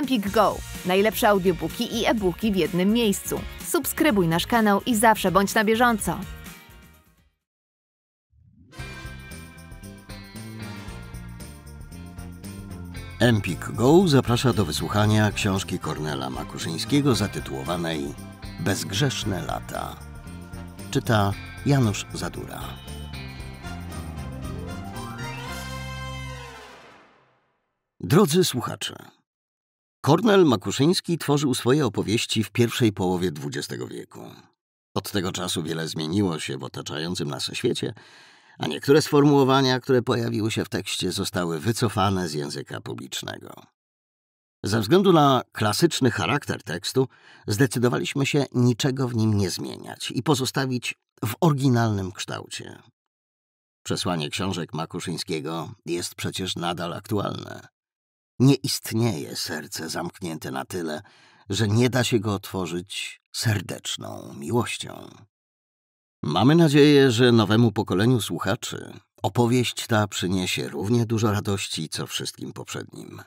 Empik Go. Najlepsze audiobooki i e-booki w jednym miejscu. Subskrybuj nasz kanał i zawsze bądź na bieżąco. Empik Go zaprasza do wysłuchania książki Kornela Makuszyńskiego zatytułowanej Bezgrzeszne lata. Czyta Janusz Zadura. Drodzy słuchacze, Kornel Makuszyński tworzył swoje opowieści w pierwszej połowie XX wieku. Od tego czasu wiele zmieniło się w otaczającym nas świecie, a niektóre sformułowania, które pojawiły się w tekście, zostały wycofane z języka publicznego. Ze względu na klasyczny charakter tekstu zdecydowaliśmy się niczego w nim nie zmieniać i pozostawić w oryginalnym kształcie. Przesłanie książek Makuszyńskiego jest przecież nadal aktualne. Nie istnieje serce zamknięte na tyle, że nie da się go otworzyć serdeczną miłością. Mamy nadzieję, że nowemu pokoleniu słuchaczy opowieść ta przyniesie równie dużo radości, co wszystkim poprzednim.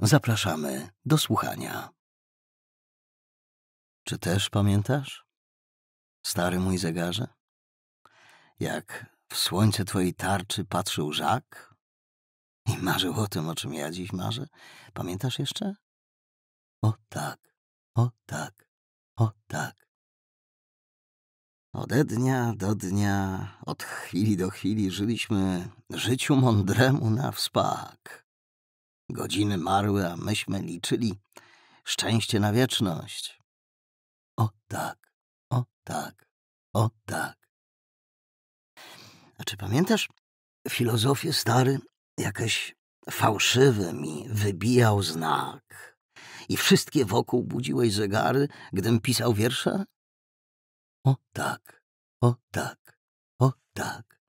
Zapraszamy do słuchania. Czy też pamiętasz, stary mój zegarze? Jak w słońce twojej tarczy patrzył Żak, i marzył o tym, o czym ja dziś marzę. Pamiętasz jeszcze? O tak, o tak, o tak. Ode dnia do dnia, od chwili do chwili żyliśmy życiu mądremu na wspak. Godziny marły, a myśmy liczyli szczęście na wieczność. O tak, o tak, o tak. A czy pamiętasz filozofię stary Jakieś fałszywy mi wybijał znak. I wszystkie wokół budziłeś zegary, gdym pisał wiersze, O tak, o tak, o tak.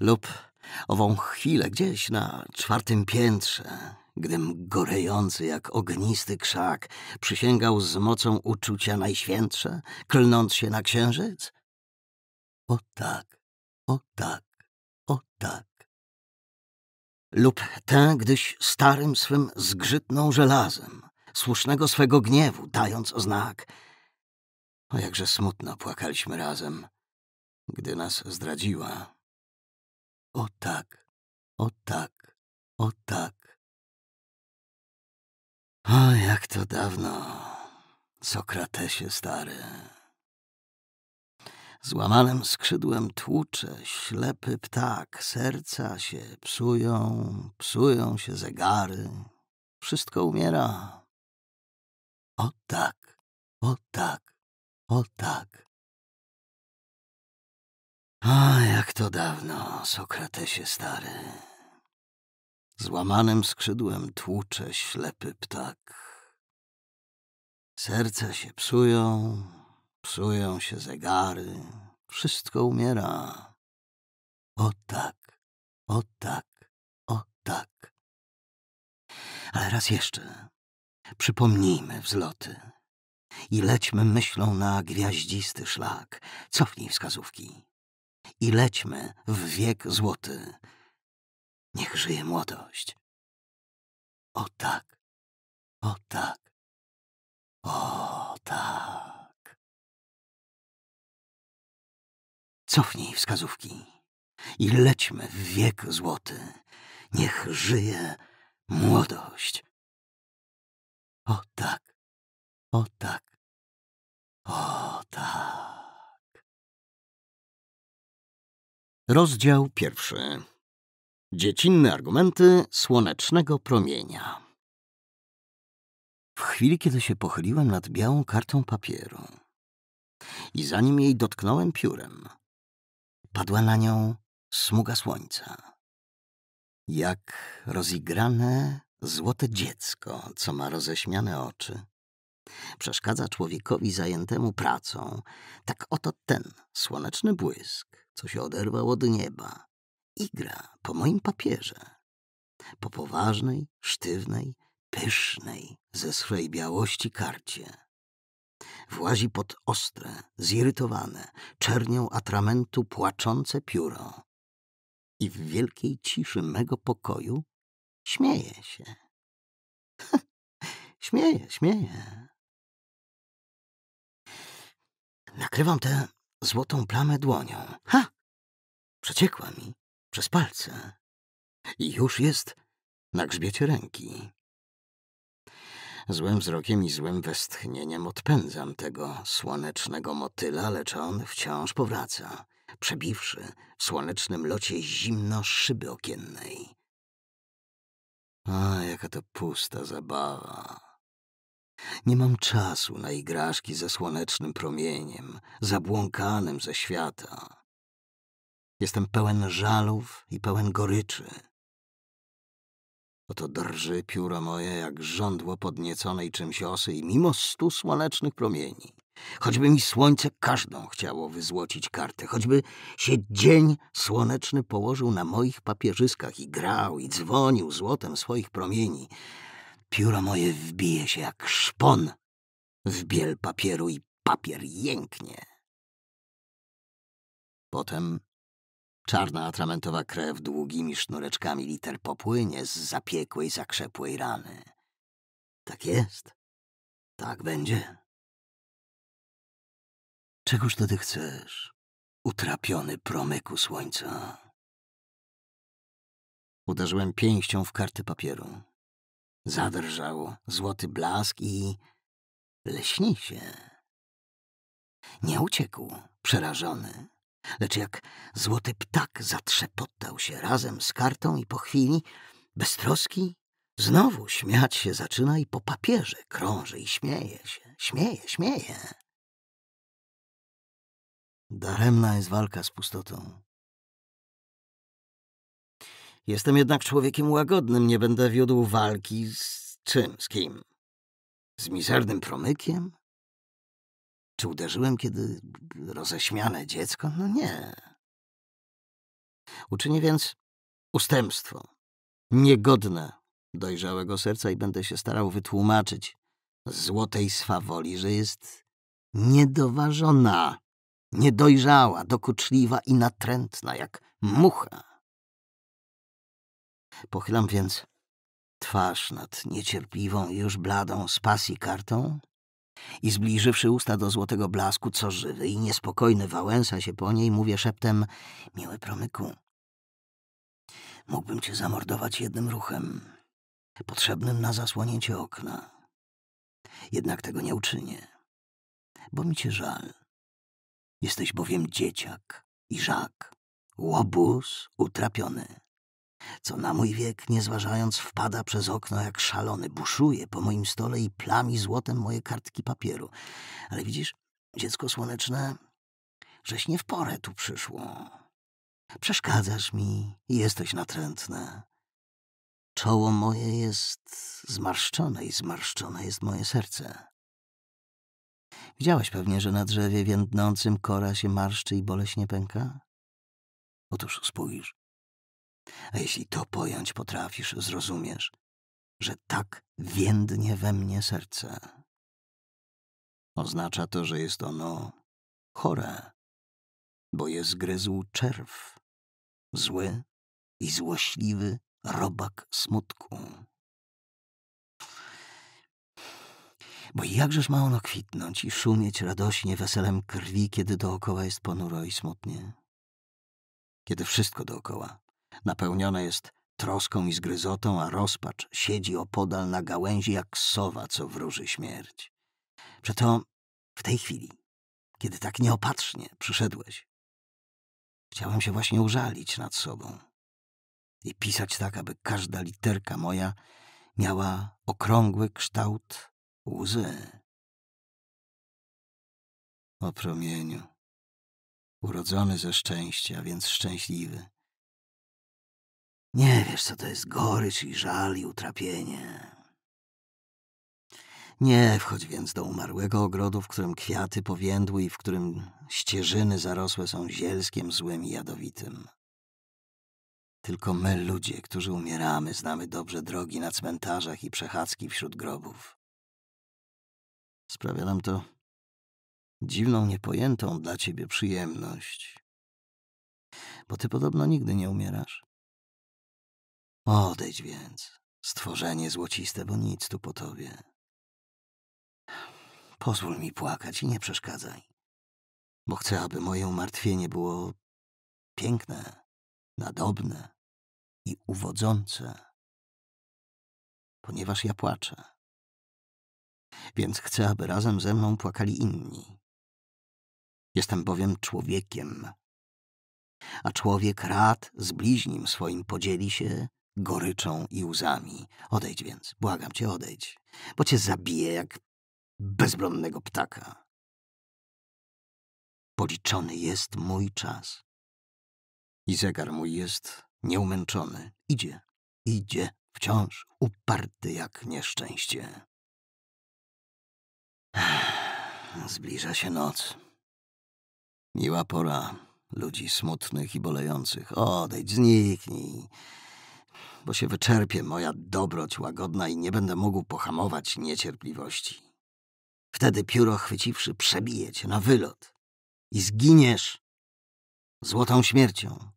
Lub ową chwilę gdzieś na czwartym piętrze, gdym gorejący jak ognisty krzak przysięgał z mocą uczucia najświętsze, klnąc się na księżyc? O tak, o tak, o tak lub tę, gdyś starym swym zgrzytną żelazem, słusznego swego gniewu, dając znak. O jakże smutno płakaliśmy razem, gdy nas zdradziła. O tak, o tak, o tak. O, jak to dawno, Sokratesie stary. Złamanym skrzydłem tłucze, ślepy ptak, serca się psują, psują się zegary. Wszystko umiera. O tak, o tak, o tak. A jak to dawno, Sokratesie stary. Złamanym skrzydłem tłucze ślepy ptak. Serca się psują, psują się zegary, wszystko umiera. O tak, o tak, o tak. Ale raz jeszcze przypomnijmy wzloty i lećmy myślą na gwiaździsty szlak. Cofnij wskazówki i lećmy w wiek złoty. Niech żyje młodość. O tak, o tak, o tak. Cofnij wskazówki i lećmy w wiek złoty. Niech żyje młodość. O tak, o tak, o tak. Rozdział pierwszy. Dziecinne argumenty słonecznego promienia. W chwili, kiedy się pochyliłem nad białą kartą papieru i zanim jej dotknąłem piórem, Padła na nią smuga słońca. Jak rozigrane złote dziecko, co ma roześmiane oczy. Przeszkadza człowiekowi zajętemu pracą, tak oto ten słoneczny błysk, co się oderwał od nieba, igra po moim papierze. Po poważnej, sztywnej, pysznej ze swej białości karcie Włazi pod ostre, zirytowane, czernią atramentu płaczące pióro. I w wielkiej ciszy mego pokoju śmieje się. śmieje, śmieje. Nakrywam tę złotą plamę dłonią. Ha! Przeciekła mi przez palce. I już jest na grzbiecie ręki. Złym wzrokiem i złym westchnieniem odpędzam tego słonecznego motyla, lecz on wciąż powraca, przebiwszy w słonecznym locie zimno szyby okiennej. A, jaka to pusta zabawa. Nie mam czasu na igraszki ze słonecznym promieniem, zabłąkanym ze świata. Jestem pełen żalów i pełen goryczy. Oto no drży pióro moje jak żądło podnieconej czymś osy i mimo stu słonecznych promieni. Choćby mi słońce każdą chciało wyzłocić kartę, choćby się dzień słoneczny położył na moich papierzyskach i grał i dzwonił złotem swoich promieni. Pióro moje wbije się jak szpon w biel papieru i papier jęknie. Potem Czarna atramentowa krew długimi sznureczkami liter popłynie z zapiekłej, zakrzepłej rany. Tak jest. Tak będzie. Czegoż to ty chcesz, utrapiony promyku słońca? Uderzyłem pięścią w karty papieru. Zadrżał złoty blask i leśni się. Nie uciekł, przerażony. Lecz jak złoty ptak zatrzepotał się razem z kartą i po chwili, bez troski, znowu śmiać się zaczyna i po papierze krąży i śmieje się, śmieje, śmieje. Daremna jest walka z pustotą. Jestem jednak człowiekiem łagodnym, nie będę wiódł walki z czym, z kim? Z mizernym promykiem? Czy uderzyłem kiedy roześmiane dziecko? No nie. Uczynię więc ustępstwo, niegodne dojrzałego serca i będę się starał wytłumaczyć złotej swawoli, że jest niedoważona, niedojrzała, dokuczliwa i natrętna jak mucha. Pochylam więc twarz nad niecierpliwą już bladą z pasji kartą i zbliżywszy usta do złotego blasku, co żywy i niespokojny wałęsa się po niej, mówię szeptem — miły promyku, mógłbym cię zamordować jednym ruchem, potrzebnym na zasłonięcie okna. Jednak tego nie uczynię, bo mi cię żal. Jesteś bowiem dzieciak i żak, łobuz utrapiony co na mój wiek, nie zważając, wpada przez okno jak szalony, buszuje po moim stole i plami złotem moje kartki papieru. Ale widzisz, dziecko słoneczne, żeś nie w porę tu przyszło. Przeszkadzasz mi i jesteś natrętne. Czoło moje jest zmarszczone i zmarszczone jest moje serce. Widziałeś pewnie, że na drzewie więdnącym kora się marszczy i boleśnie pęka? Otóż spójrz, a jeśli to pojąć potrafisz, zrozumiesz, że tak więdnie we mnie serce. Oznacza to, że jest ono chore, bo je zgryzł czerw, zły i złośliwy robak smutku. Bo jakżeż ma ono kwitnąć i szumieć radośnie weselem krwi, kiedy dookoła jest ponuro i smutnie? Kiedy wszystko dookoła Napełnione jest troską i zgryzotą, a rozpacz siedzi opodal na gałęzi jak sowa, co wróży śmierć. Przeto w tej chwili, kiedy tak nieopatrznie przyszedłeś, chciałem się właśnie użalić nad sobą i pisać tak, aby każda literka moja miała okrągły kształt łzy. O promieniu, urodzony ze szczęścia, więc szczęśliwy, nie wiesz, co to jest gorycz i żal i utrapienie. Nie wchodź więc do umarłego ogrodu, w którym kwiaty powiędły i w którym ścieżyny zarosłe są zielskiem złym i jadowitym. Tylko my, ludzie, którzy umieramy, znamy dobrze drogi na cmentarzach i przechadzki wśród grobów. Sprawia nam to dziwną, niepojętą dla ciebie przyjemność. Bo ty podobno nigdy nie umierasz. Odejdź więc, stworzenie złociste, bo nic tu po tobie. Pozwól mi płakać i nie przeszkadzaj, bo chcę, aby moje umartwienie było piękne, nadobne i uwodzące, ponieważ ja płaczę. Więc chcę, aby razem ze mną płakali inni. Jestem bowiem człowiekiem, a człowiek rad z bliźnim swoim podzieli się goryczą i łzami. Odejdź więc, błagam cię, odejdź, bo cię zabiję jak bezbronnego ptaka. Policzony jest mój czas. I zegar mój jest nieumęczony. Idzie, idzie, wciąż uparty jak nieszczęście. Zbliża się noc. Miła pora ludzi smutnych i bolejących. Odejdź, zniknij bo się wyczerpie moja dobroć łagodna i nie będę mógł pohamować niecierpliwości. Wtedy pióro chwyciwszy przebije cię na wylot i zginiesz złotą śmiercią.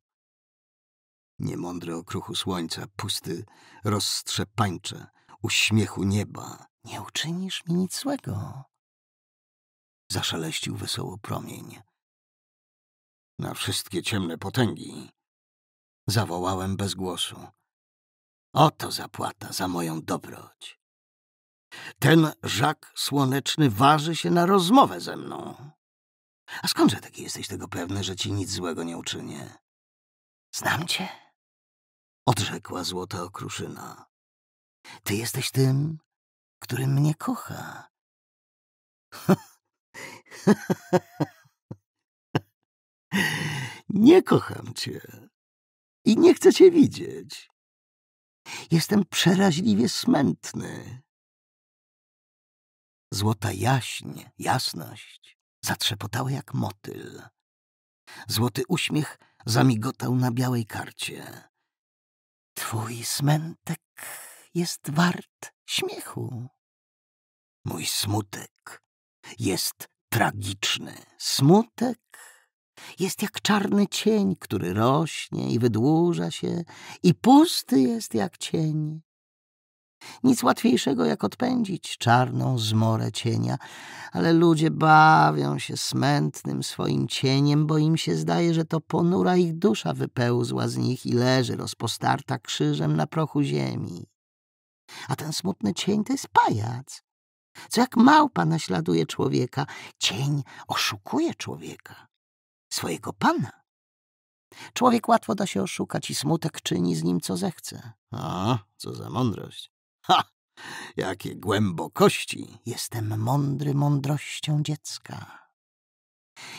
Niemądry okruchu słońca, pusty rozstrzepańcze, uśmiechu nieba. Nie uczynisz mi nic złego. Zaszeleścił wesoło promień. Na wszystkie ciemne potęgi. Zawołałem bez głosu. Oto zapłata za moją dobroć. Ten żak słoneczny waży się na rozmowę ze mną. A skądże taki jesteś tego pewny, że ci nic złego nie uczynię? Znam cię, odrzekła złota okruszyna. Ty jesteś tym, który mnie kocha. nie kocham cię i nie chcę cię widzieć. Jestem przeraźliwie smętny. Złota jaśń, jasność zatrzepotała jak motyl. Złoty uśmiech zamigotał na białej karcie. Twój smętek jest wart śmiechu. Mój smutek jest tragiczny. Smutek jest jak czarny cień, który rośnie i wydłuża się, i pusty jest jak cień. Nic łatwiejszego, jak odpędzić czarną zmorę cienia, ale ludzie bawią się smętnym swoim cieniem, bo im się zdaje, że to ponura ich dusza wypełzła z nich i leży rozpostarta krzyżem na prochu ziemi. A ten smutny cień to jest pajac, co jak małpa naśladuje człowieka. Cień oszukuje człowieka swojego pana. Człowiek łatwo da się oszukać i smutek czyni z nim, co zechce. A, co za mądrość. Ha! Jakie głębokości! Jestem mądry mądrością dziecka.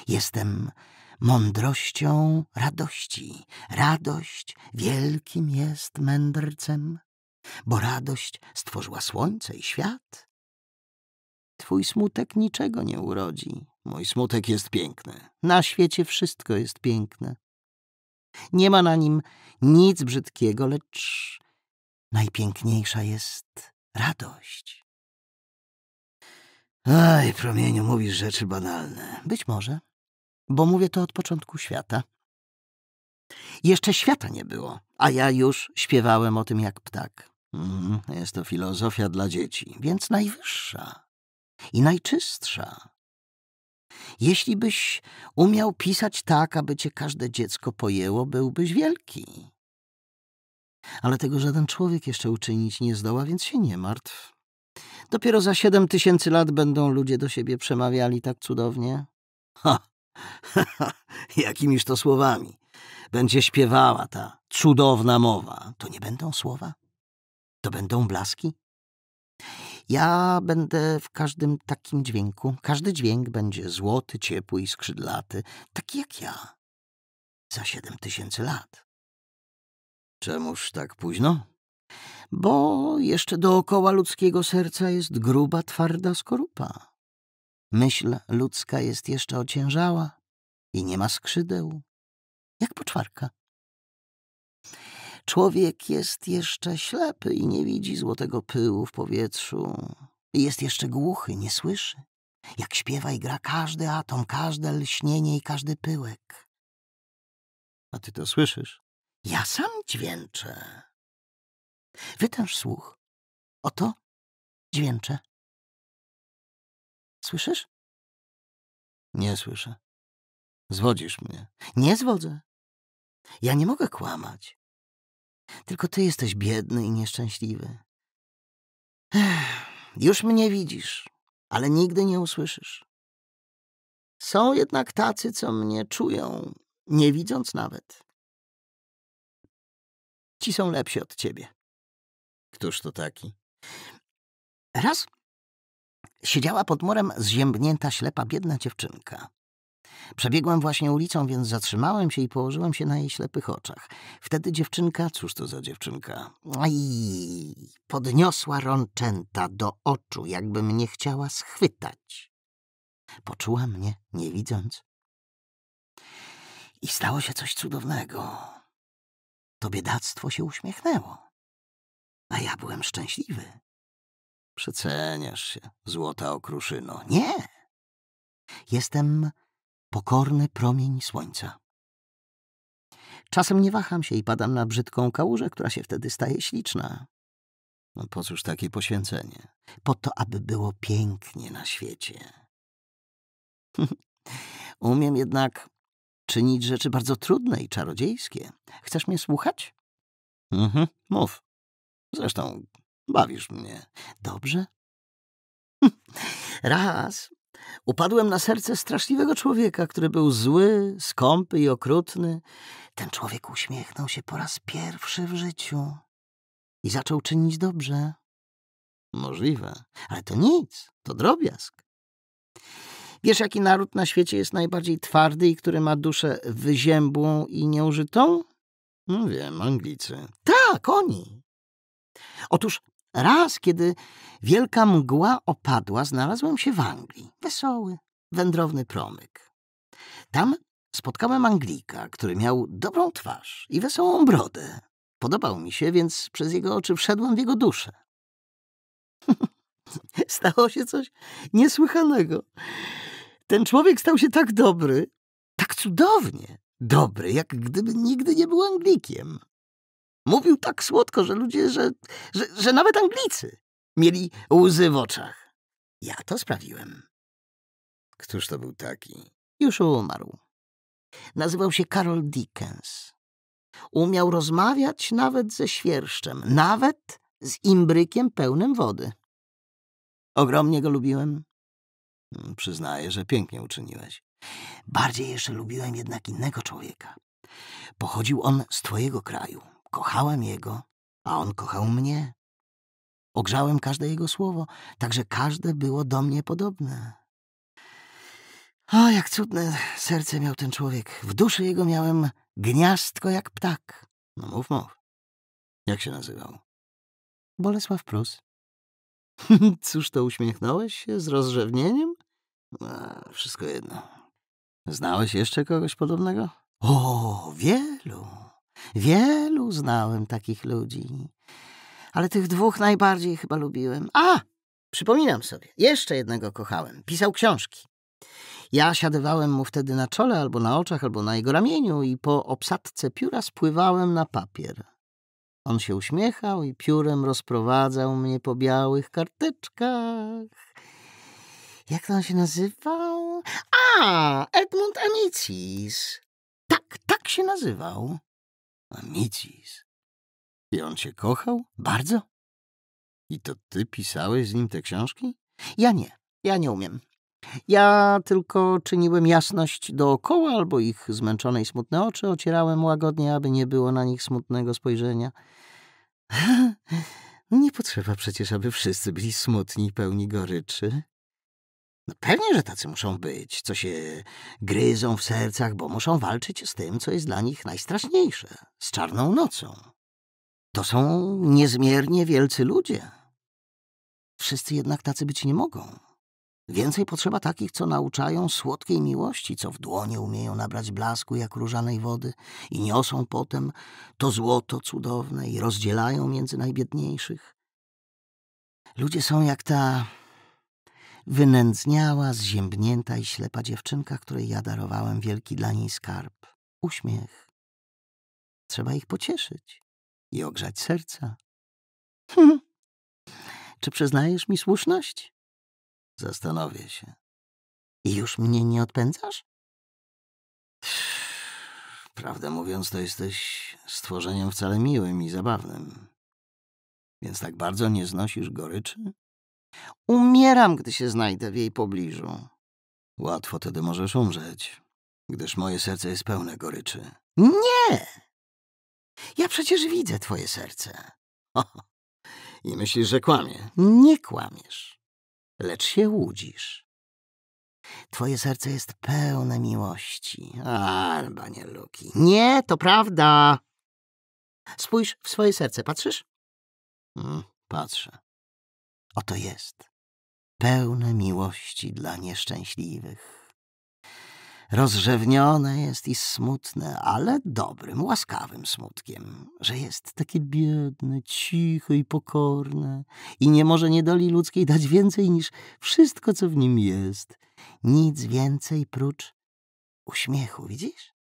Jestem mądrością radości. Radość wielkim jest mędrcem, bo radość stworzyła słońce i świat. Twój smutek niczego nie urodzi, Mój smutek jest piękny. Na świecie wszystko jest piękne. Nie ma na nim nic brzydkiego, lecz najpiękniejsza jest radość. Aj, promieniu, mówisz rzeczy banalne. Być może, bo mówię to od początku świata. Jeszcze świata nie było, a ja już śpiewałem o tym jak ptak. Mhm, jest to filozofia dla dzieci, więc najwyższa i najczystsza. Jeśli byś umiał pisać tak, aby cię każde dziecko pojęło, byłbyś wielki. Ale tego żaden człowiek jeszcze uczynić nie zdoła, więc się nie martw. Dopiero za siedem tysięcy lat będą ludzie do siebie przemawiali tak cudownie. Ha, ha, ha, jakimiż to słowami. Będzie śpiewała ta cudowna mowa. To nie będą słowa? To będą blaski? Ja będę w każdym takim dźwięku. Każdy dźwięk będzie złoty, ciepły i skrzydlaty, taki jak ja. Za siedem tysięcy lat. Czemuż tak późno? Bo jeszcze dookoła ludzkiego serca jest gruba, twarda skorupa. Myśl ludzka jest jeszcze ociężała i nie ma skrzydeł, jak poczwarka. Człowiek jest jeszcze ślepy i nie widzi złotego pyłu w powietrzu. Jest jeszcze głuchy, nie słyszy. Jak śpiewa i gra każdy atom, każde lśnienie i każdy pyłek. A ty to słyszysz? Ja sam dźwięczę. Wytęż słuch. Oto dźwięczę. Słyszysz? Nie słyszę. Zwodzisz mnie. Nie zwodzę. Ja nie mogę kłamać. Tylko ty jesteś biedny i nieszczęśliwy. Ech, już mnie widzisz, ale nigdy nie usłyszysz. Są jednak tacy, co mnie czują, nie widząc nawet. Ci są lepsi od ciebie. Któż to taki? Raz siedziała pod morem zziębnięta, ślepa, biedna dziewczynka. Przebiegłem właśnie ulicą, więc zatrzymałem się i położyłem się na jej ślepych oczach. Wtedy dziewczynka, cóż to za dziewczynka, aj, podniosła rączęta do oczu, jakby mnie chciała schwytać. Poczuła mnie, nie widząc. I stało się coś cudownego. To biedactwo się uśmiechnęło. A ja byłem szczęśliwy. Przeceniasz się, złota okruszyno. Nie! Jestem pokorny promień słońca. Czasem nie waham się i padam na brzydką kałużę, która się wtedy staje śliczna. No po cóż takie poświęcenie? Po to, aby było pięknie na świecie. Umiem jednak czynić rzeczy bardzo trudne i czarodziejskie. Chcesz mnie słuchać? Mhm, mów. Zresztą bawisz mnie. Dobrze? Raz Upadłem na serce straszliwego człowieka, który był zły, skąpy i okrutny. Ten człowiek uśmiechnął się po raz pierwszy w życiu i zaczął czynić dobrze. Możliwe, ale to nic, to drobiazg. Wiesz, jaki naród na świecie jest najbardziej twardy i który ma duszę wyziębłą i nieużytą? No wiem, Anglicy. Tak, oni. Otóż Raz, kiedy wielka mgła opadła, znalazłem się w Anglii. Wesoły, wędrowny promyk. Tam spotkałem Anglika, który miał dobrą twarz i wesołą brodę. Podobał mi się, więc przez jego oczy wszedłem w jego duszę. Stało się coś niesłychanego. Ten człowiek stał się tak dobry, tak cudownie dobry, jak gdyby nigdy nie był Anglikiem. Mówił tak słodko, że ludzie, że, że, że nawet Anglicy mieli łzy w oczach. Ja to sprawiłem. Któż to był taki? Już umarł. Nazywał się Karol Dickens. Umiał rozmawiać nawet ze świerszczem, nawet z imbrykiem pełnym wody. Ogromnie go lubiłem. Mm, przyznaję, że pięknie uczyniłeś. Bardziej jeszcze lubiłem jednak innego człowieka. Pochodził on z twojego kraju, Kochałem jego, a on kochał mnie. Ogrzałem każde jego słowo, tak że każde było do mnie podobne. O, jak cudne serce miał ten człowiek. W duszy jego miałem gniazdko jak ptak. No mów, mów. Jak się nazywał? Bolesław Prus. Cóż to, uśmiechnąłeś się z rozrzewnieniem? No, wszystko jedno. Znałeś jeszcze kogoś podobnego? O, wielu. Wielu znałem takich ludzi, ale tych dwóch najbardziej chyba lubiłem. A! Przypominam sobie, jeszcze jednego kochałem. Pisał książki. Ja siadywałem mu wtedy na czole, albo na oczach, albo na jego ramieniu i po obsadce pióra spływałem na papier. On się uśmiechał i piórem rozprowadzał mnie po białych karteczkach. Jak to on się nazywał? A, Edmund Amicis. Tak, tak się nazywał. Amicis. I on cię kochał? Bardzo. I to ty pisałeś z nim te książki? Ja nie, ja nie umiem. Ja tylko czyniłem jasność dookoła, albo ich zmęczone i smutne oczy ocierałem łagodnie, aby nie było na nich smutnego spojrzenia. nie potrzeba przecież, aby wszyscy byli smutni i pełni goryczy. No pewnie, że tacy muszą być, co się gryzą w sercach, bo muszą walczyć z tym, co jest dla nich najstraszniejsze z czarną nocą. To są niezmiernie wielcy ludzie. Wszyscy jednak tacy być nie mogą. Więcej potrzeba takich, co nauczają słodkiej miłości, co w dłonie umieją nabrać blasku jak różanej wody i niosą potem to złoto cudowne i rozdzielają między najbiedniejszych. Ludzie są jak ta wynędzniała, zziębnięta i ślepa dziewczynka, której ja darowałem wielki dla niej skarb. Uśmiech. Trzeba ich pocieszyć i ogrzać serca. Hm. Czy przyznajesz mi słuszność? Zastanowię się. I już mnie nie odpędzasz? Prawdę mówiąc, to jesteś stworzeniem wcale miłym i zabawnym. Więc tak bardzo nie znosisz goryczy? Umieram, gdy się znajdę w jej pobliżu. Łatwo tedy możesz umrzeć, gdyż moje serce jest pełne goryczy. Nie! Ja przecież widzę twoje serce. Oho. I myślisz, że kłamie? Nie kłamiesz, lecz się łudzisz. Twoje serce jest pełne miłości. Alba nie luki. Nie, to prawda. Spójrz w swoje serce, patrzysz? Mm, patrzę. Oto jest, pełne miłości dla nieszczęśliwych. Rozrzewnione jest i smutne, ale dobrym, łaskawym smutkiem, że jest takie biedne, ciche i pokorne i nie może niedoli ludzkiej dać więcej niż wszystko, co w nim jest. Nic więcej prócz uśmiechu, widzisz?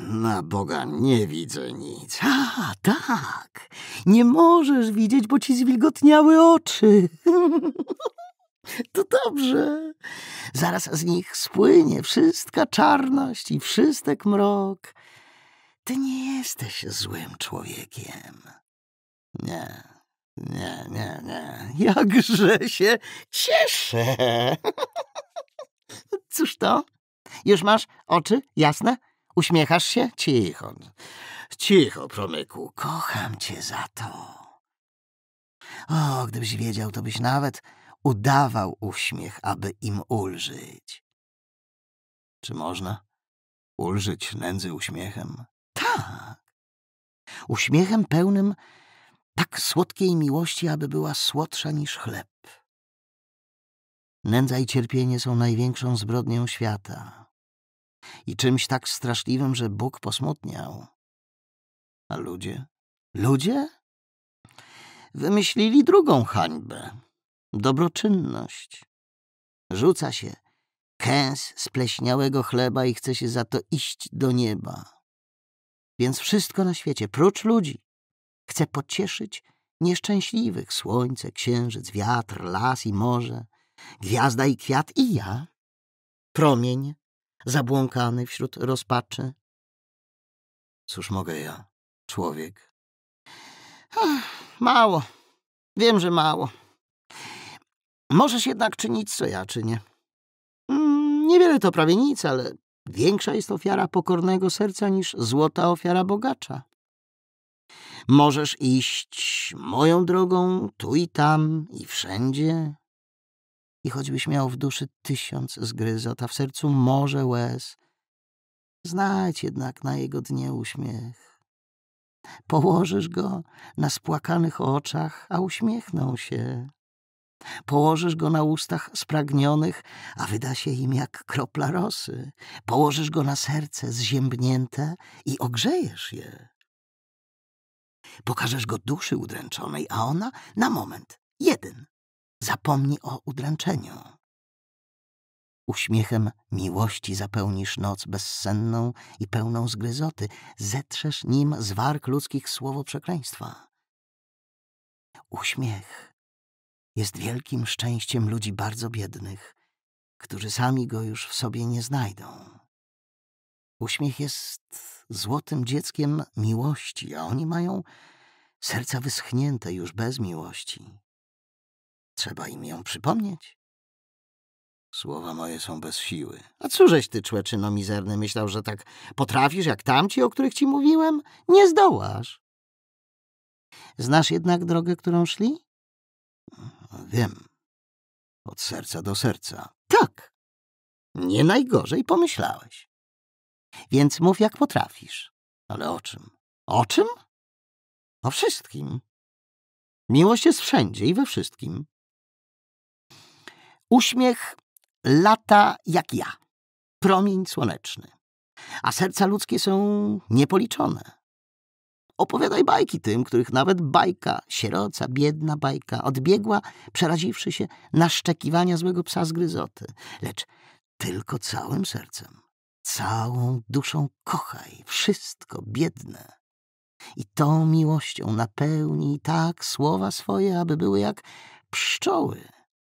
Na Boga, nie widzę nic. A, tak. Nie możesz widzieć, bo ci zwilgotniały oczy. To dobrze. Zaraz z nich spłynie wszystka czarność i wszystek mrok. Ty nie jesteś złym człowiekiem. Nie, nie, nie, nie. Jakże się cieszę. Cóż to? Już masz oczy jasne? Uśmiechasz się? Cicho. Cicho, promyku. Kocham cię za to. O, gdybyś wiedział, to byś nawet udawał uśmiech, aby im ulżyć. Czy można ulżyć nędzy uśmiechem? Tak. Uśmiechem pełnym tak słodkiej miłości, aby była słodsza niż chleb. Nędza i cierpienie są największą zbrodnią świata i czymś tak straszliwym, że Bóg posmutniał. A ludzie? Ludzie? Wymyślili drugą hańbę dobroczynność. Rzuca się kęs spleśniałego chleba i chce się za to iść do nieba. Więc wszystko na świecie, prócz ludzi, chce pocieszyć nieszczęśliwych słońce, księżyc, wiatr, las i morze, gwiazda i kwiat i ja, promień zabłąkany wśród rozpaczy. Cóż mogę ja, człowiek? Mało. Wiem, że mało. Możesz jednak czynić, co ja czynię. Mm, niewiele to prawie nic, ale większa jest ofiara pokornego serca niż złota ofiara bogacza. Możesz iść moją drogą tu i tam i wszędzie, i choćbyś miał w duszy tysiąc zgryzot, a w sercu morze łez, znajdź jednak na jego dnie uśmiech. Położysz go na spłakanych oczach, a uśmiechną się. Położysz go na ustach spragnionych, a wyda się im jak kropla rosy. Położysz go na serce zziębnięte i ogrzejesz je. Pokażesz go duszy udręczonej, a ona na moment, jeden, Zapomnij o udręczeniu. Uśmiechem miłości zapełnisz noc bezsenną i pełną zgryzoty. Zetrzesz nim z warg ludzkich słowo przekleństwa. Uśmiech jest wielkim szczęściem ludzi bardzo biednych, którzy sami go już w sobie nie znajdą. Uśmiech jest złotym dzieckiem miłości, a oni mają serca wyschnięte już bez miłości. Trzeba im ją przypomnieć. Słowa moje są bez siły. A cóżeś ty, człeczyno mizerny, myślał, że tak potrafisz jak tamci, o których ci mówiłem? Nie zdołasz. Znasz jednak drogę, którą szli? Mm, wiem. Od serca do serca. Tak. Nie najgorzej pomyślałeś. Więc mów jak potrafisz. Ale o czym? O czym? O wszystkim. Miłość jest wszędzie i we wszystkim. Uśmiech lata jak ja, promień słoneczny, a serca ludzkie są niepoliczone. Opowiadaj bajki tym, których nawet bajka, sieroca, biedna bajka, odbiegła, przeraziwszy się na szczekiwania złego psa z gryzoty. Lecz tylko całym sercem, całą duszą kochaj wszystko biedne. I tą miłością napełnij tak słowa swoje, aby były jak pszczoły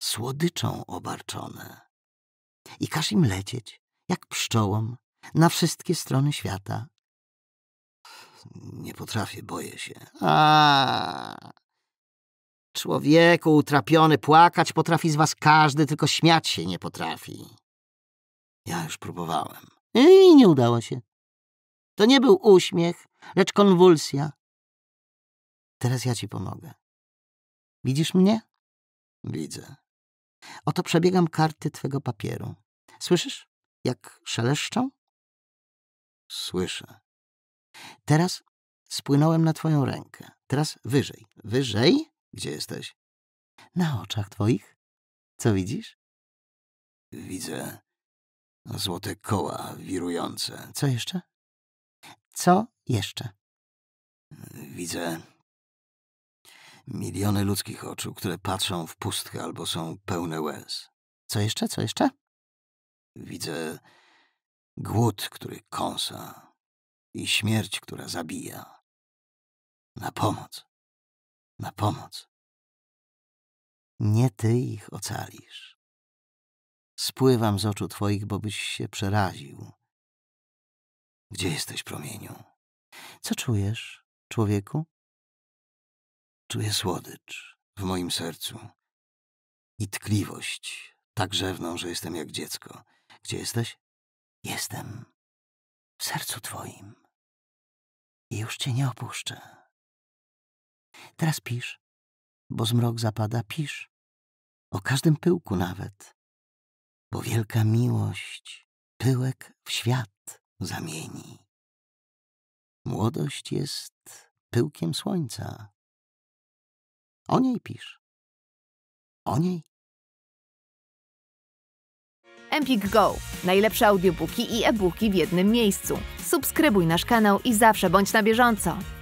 słodyczą obarczone. I każ im lecieć, jak pszczołom, na wszystkie strony świata. Nie potrafię, boję się. A. Człowieku utrapiony, płakać potrafi z was każdy, tylko śmiać się nie potrafi. Ja już próbowałem. I nie udało się. To nie był uśmiech, lecz konwulsja. Teraz ja ci pomogę. Widzisz mnie? Widzę. Oto przebiegam karty twego papieru. Słyszysz, jak szeleszczą? Słyszę. Teraz spłynąłem na twoją rękę. Teraz wyżej. Wyżej? Gdzie jesteś? Na oczach twoich. Co widzisz? Widzę złote koła wirujące. Co jeszcze? Co jeszcze? Widzę Miliony ludzkich oczu, które patrzą w pustkę albo są pełne łez. Co jeszcze, co jeszcze? Widzę głód, który kąsa i śmierć, która zabija. Na pomoc. Na pomoc. Nie ty ich ocalisz. Spływam z oczu twoich, bo byś się przeraził. Gdzie jesteś, promieniu? Co czujesz, człowieku? Czuję słodycz w moim sercu i tkliwość tak rzewną, że jestem jak dziecko. Gdzie jesteś? Jestem w sercu twoim i już cię nie opuszczę. Teraz pisz, bo zmrok zapada, pisz. O każdym pyłku nawet, bo wielka miłość pyłek w świat zamieni. Młodość jest pyłkiem słońca, o niej pisz. O niej? Empik Go. Najlepsze audiobooki i e-booki w jednym miejscu. Subskrybuj nasz kanał i zawsze bądź na bieżąco.